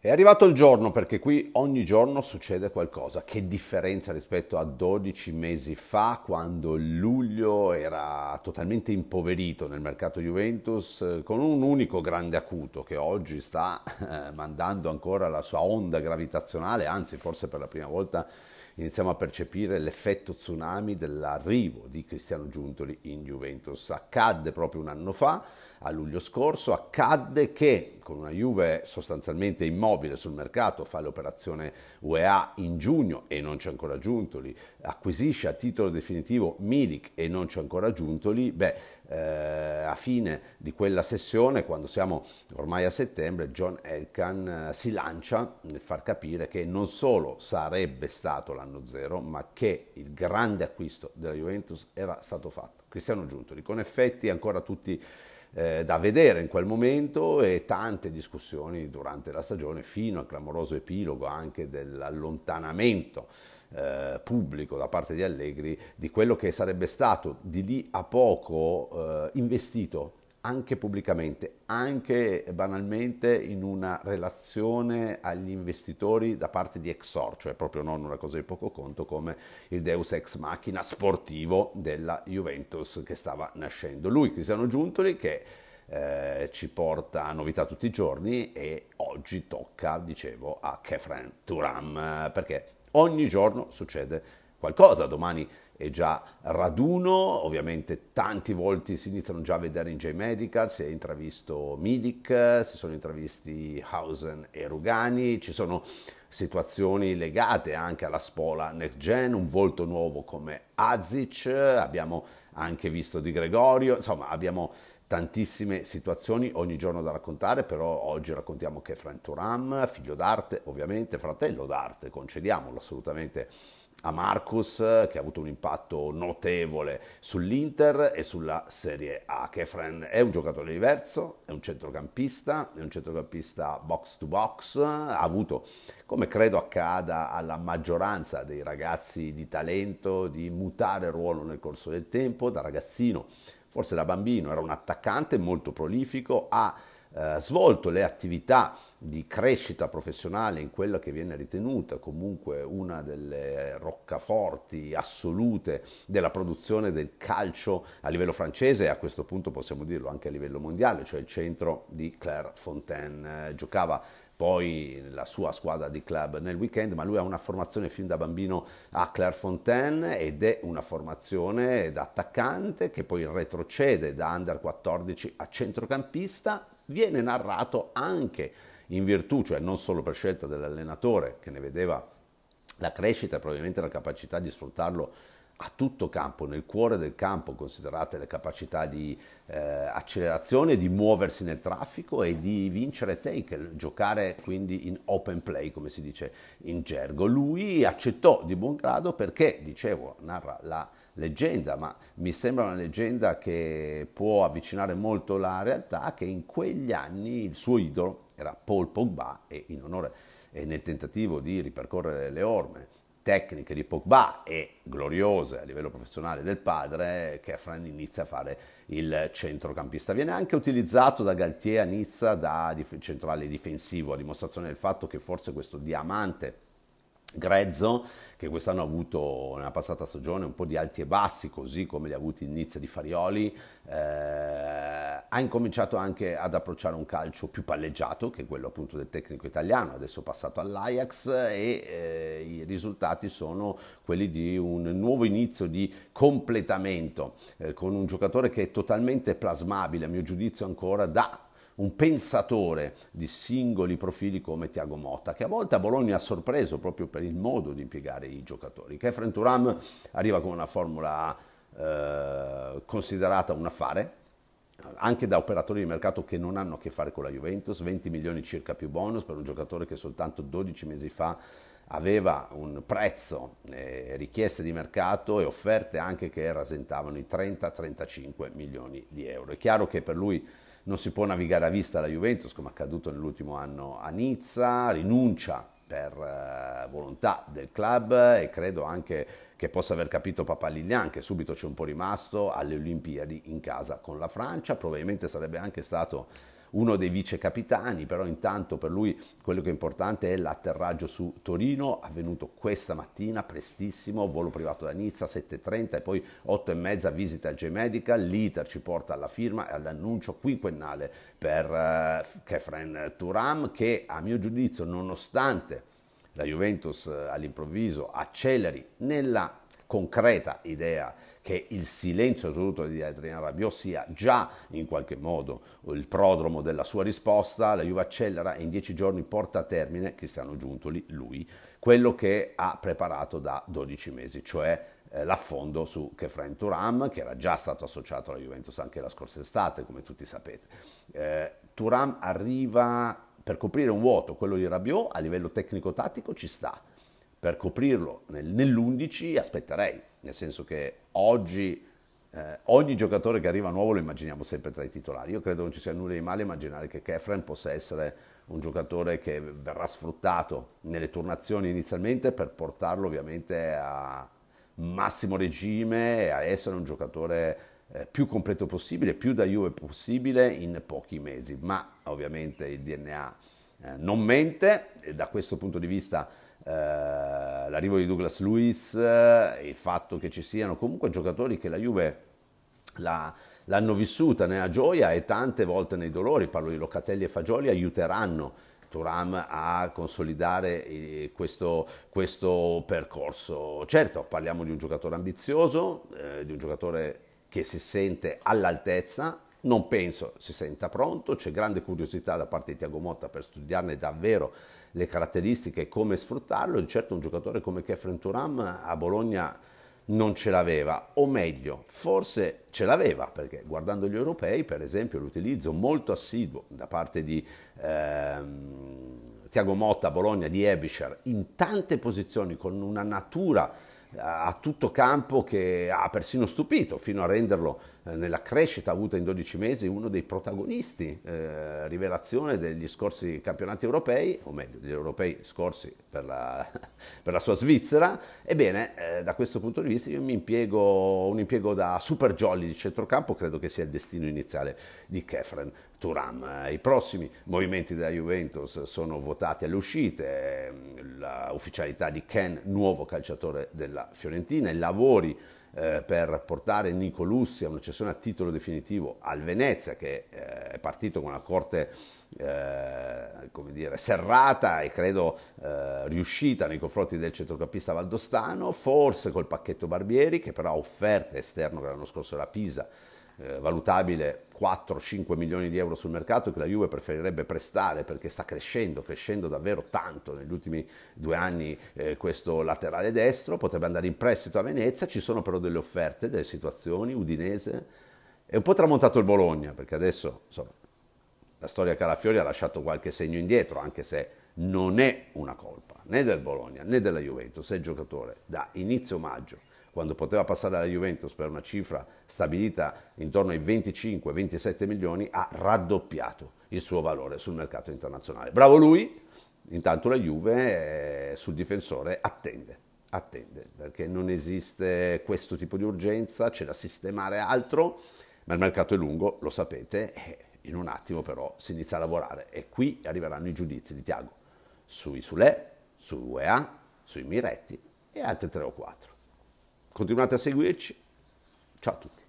È arrivato il giorno perché qui ogni giorno succede qualcosa. Che differenza rispetto a 12 mesi fa, quando luglio era totalmente impoverito nel mercato Juventus, eh, con un unico grande acuto che oggi sta eh, mandando ancora la sua onda gravitazionale, anzi forse per la prima volta iniziamo a percepire l'effetto tsunami dell'arrivo di Cristiano Giuntoli in Juventus. Accadde proprio un anno fa, a luglio scorso, accadde che con una Juve sostanzialmente immobile sul mercato fa l'operazione UEA in giugno e non c'è ancora Giuntoli, acquisisce a titolo definitivo Milik e non c'è ancora Giuntoli, beh eh, a fine di quella sessione, quando siamo ormai a settembre, John Elkan eh, si lancia nel far capire che non solo sarebbe stato l'anno zero, ma che il grande acquisto della Juventus era stato fatto. Cristiano Giunto, con effetti ancora tutti eh, da vedere in quel momento e tante discussioni durante la stagione fino al clamoroso epilogo anche dell'allontanamento eh, pubblico da parte di Allegri di quello che sarebbe stato di lì a poco eh, investito anche pubblicamente, anche banalmente in una relazione agli investitori da parte di Exor, cioè proprio non una cosa di poco conto come il deus ex machina sportivo della Juventus che stava nascendo. Lui, Cristiano Giuntoli, che eh, ci porta novità tutti i giorni e oggi tocca, dicevo, a Kefren Turam, eh, perché ogni giorno succede qualcosa, domani è già raduno, ovviamente tanti volti si iniziano già a vedere in J-Medical, si è intravisto Milik, si sono intravisti Hausen e Rugani, ci sono situazioni legate anche alla spola next gen, un volto nuovo come Azic, abbiamo anche visto Di Gregorio, insomma abbiamo tantissime situazioni ogni giorno da raccontare, però oggi raccontiamo che Frank Turam, figlio d'arte, ovviamente fratello d'arte, concediamolo assolutamente a Marcus che ha avuto un impatto notevole sull'Inter e sulla Serie A. Kefren è un giocatore diverso, è un centrocampista, è un centrocampista box to box, ha avuto, come credo accada alla maggioranza dei ragazzi di talento, di mutare ruolo nel corso del tempo, da ragazzino, forse da bambino, era un attaccante molto prolifico, ha eh, svolto le attività di crescita professionale in quella che viene ritenuta comunque una delle roccaforti assolute della produzione del calcio a livello francese e a questo punto possiamo dirlo anche a livello mondiale, cioè il centro di Claire Fontaine. Eh, giocava poi la sua squadra di club nel weekend, ma lui ha una formazione fin da bambino a Clairefontaine ed è una formazione da attaccante che poi retrocede da under 14 a centrocampista viene narrato anche in virtù, cioè non solo per scelta dell'allenatore che ne vedeva la crescita e probabilmente la capacità di sfruttarlo a tutto campo, nel cuore del campo, considerate le capacità di eh, accelerazione, di muoversi nel traffico e di vincere take, giocare quindi in open play, come si dice in gergo. Lui accettò di buon grado perché, dicevo, narra la leggenda, ma mi sembra una leggenda che può avvicinare molto la realtà, che in quegli anni il suo idolo era Paul Pogba e in onore e nel tentativo di ripercorrere le orme tecniche di Pogba e gloriose a livello professionale del padre, che Fran inizia a fare il centrocampista. Viene anche utilizzato da Galtier a Nizza da dif- centrale difensivo, a dimostrazione del fatto che forse questo diamante grezzo che quest'anno ha avuto nella passata stagione un po' di alti e bassi, così come li ha avuti l'inizio di Farioli, eh, ha incominciato anche ad approcciare un calcio più palleggiato, che è quello appunto del tecnico italiano, adesso passato all'Ajax e eh, i risultati sono quelli di un nuovo inizio di completamento eh, con un giocatore che è totalmente plasmabile, a mio giudizio ancora da un pensatore di singoli profili come Tiago Motta, che a volte a Bologna ha sorpreso proprio per il modo di impiegare i giocatori. Kefren Turam arriva con una formula eh, considerata un affare, anche da operatori di mercato che non hanno a che fare con la Juventus, 20 milioni circa più bonus per un giocatore che soltanto 12 mesi fa aveva un prezzo, eh, richieste di mercato e offerte anche che rasentavano i 30-35 milioni di euro. È chiaro che per lui non si può navigare a vista la Juventus come è accaduto nell'ultimo anno a Nizza, rinuncia per eh, volontà del club e credo anche che possa aver capito Papa Lilian che subito c'è un po' rimasto alle Olimpiadi in casa con la Francia, probabilmente sarebbe anche stato uno dei vice capitani, però intanto per lui quello che è importante è l'atterraggio su Torino, avvenuto questa mattina prestissimo, volo privato da Nizza 7.30 e poi 8.30 visita al G-Medical, l'iter ci porta alla firma e all'annuncio quinquennale per eh, Kefren Turam che a mio giudizio nonostante la Juventus eh, all'improvviso acceleri nella concreta idea che il silenzio assoluto di Adriano Rabiot sia già in qualche modo il prodromo della sua risposta, la Juve accelera e in dieci giorni porta a termine, Cristiano Giuntoli, lui, quello che ha preparato da 12 mesi, cioè eh, l'affondo su Kefren Turam, che era già stato associato alla Juventus anche la scorsa estate, come tutti sapete. Eh, Turam arriva per coprire un vuoto, quello di Rabiot, a livello tecnico-tattico ci sta, per coprirlo nell'11 aspetterei, nel senso che oggi eh, ogni giocatore che arriva nuovo lo immaginiamo sempre tra i titolari. Io credo non ci sia nulla di male immaginare che Kefren possa essere un giocatore che verrà sfruttato nelle turnazioni inizialmente per portarlo ovviamente a massimo regime e a essere un giocatore eh, più completo possibile, più da Juve possibile in pochi mesi. Ma ovviamente il DNA eh, non mente e da questo punto di vista eh, l'arrivo di Douglas Luiz, eh, il fatto che ci siano comunque giocatori che la Juve la, l'hanno vissuta nella gioia e tante volte nei dolori, parlo di Locatelli e Fagioli, aiuteranno Turam a consolidare eh, questo, questo, percorso. Certo, parliamo di un giocatore ambizioso, eh, di un giocatore che si sente all'altezza, non penso si senta pronto, c'è grande curiosità da parte di Tiago Motta per studiarne davvero le caratteristiche e come sfruttarlo. Di certo un giocatore come Kefren Turam a Bologna non ce l'aveva, o meglio, forse ce l'aveva, perché guardando gli europei, per esempio, l'utilizzo molto assiduo da parte di ehm, Tiago Motta a Bologna di Ebischer in tante posizioni con una natura a tutto campo che ha persino stupito, fino a renderlo eh, nella crescita avuta in 12 mesi uno dei protagonisti, eh, rivelazione degli scorsi campionati europei, o meglio degli europei scorsi per la, per la sua Svizzera. Ebbene, eh, da questo punto di vista io mi impiego un impiego da super jolly di centrocampo, credo che sia il destino iniziale di Kefren Turam. Eh, I prossimi movimenti della Juventus sono votati alle uscite, ehm, l'ufficialità di Ken, nuovo calciatore della Fiorentina, i lavori eh, per portare Nico Lussi a una cessione a titolo definitivo al Venezia che eh, è partito con una corte eh, come dire, serrata e credo eh, riuscita nei confronti del centrocampista Valdostano, forse col pacchetto Barbieri che però ha offerte esterno che l'anno scorso era Pisa eh, valutabile 4-5 milioni di euro sul mercato che la Juve preferirebbe prestare perché sta crescendo, crescendo davvero tanto negli ultimi due anni eh, questo laterale destro, potrebbe andare in prestito a Venezia, ci sono però delle offerte, delle situazioni, Udinese, è un po' tramontato il Bologna perché adesso insomma, la storia Calafiori ha lasciato qualche segno indietro anche se non è una colpa né del Bologna né della Juventus, è giocatore da inizio maggio quando poteva passare alla Juventus per una cifra stabilita intorno ai 25-27 milioni, ha raddoppiato il suo valore sul mercato internazionale. Bravo lui, intanto la Juve eh, sul difensore attende, attende, perché non esiste questo tipo di urgenza, c'è da sistemare altro, ma il mercato è lungo, lo sapete, e eh, in un attimo però si inizia a lavorare e qui arriveranno i giudizi di Tiago sui Sule, su UEA, sui Miretti e altri tre o quattro. Continuate a seguirci. Ciao a tutti.